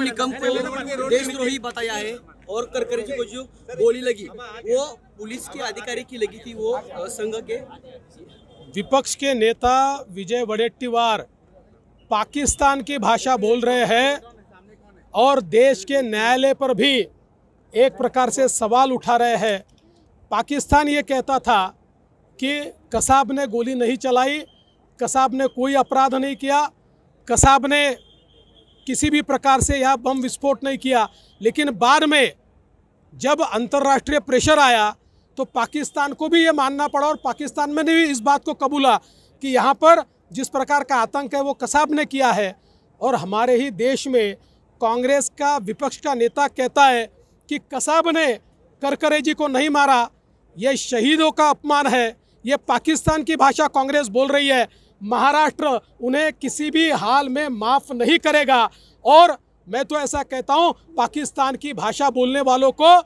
नगर निगम को देशद्रोही बताया है और करकरे जी को जो गोली लगी वो पुलिस के अधिकारी की लगी थी वो संघ के विपक्ष के नेता विजय वडेट्टीवार पाकिस्तान की भाषा बोल रहे हैं और देश के न्यायालय पर भी एक प्रकार से सवाल उठा रहे हैं पाकिस्तान ये कहता था कि कसाब ने गोली नहीं चलाई कसाब ने कोई अपराध नहीं किया कसाब ने किसी भी प्रकार से यह बम विस्फोट नहीं किया लेकिन बाद में जब अंतर्राष्ट्रीय प्रेशर आया तो पाकिस्तान को भी ये मानना पड़ा और पाकिस्तान में भी इस बात को कबूला कि यहाँ पर जिस प्रकार का आतंक है वो कसाब ने किया है और हमारे ही देश में कांग्रेस का विपक्ष का नेता कहता है कि कसाब ने करकरे जी को नहीं मारा ये शहीदों का अपमान है ये पाकिस्तान की भाषा कांग्रेस बोल रही है महाराष्ट्र उन्हें किसी भी हाल में माफ़ नहीं करेगा और मैं तो ऐसा कहता हूं पाकिस्तान की भाषा बोलने वालों को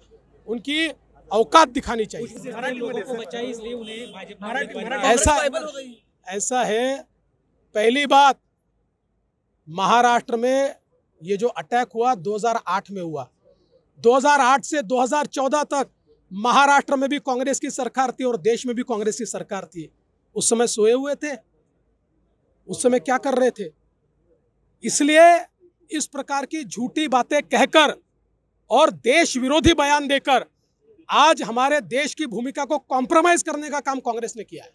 उनकी औकात दिखानी चाहिए ऐसा ऐसा है पहली बात महाराष्ट्र में ये जो अटैक हुआ 2008 में हुआ 2008 से 2014 तक महाराष्ट्र में भी कांग्रेस की सरकार थी और देश में भी कांग्रेस की सरकार थी उस समय सोए हुए थे उस समय क्या कर रहे थे इसलिए इस प्रकार की झूठी बातें कहकर और देश विरोधी बयान देकर आज हमारे देश की भूमिका को कॉम्प्रोमाइज करने का काम कांग्रेस ने किया है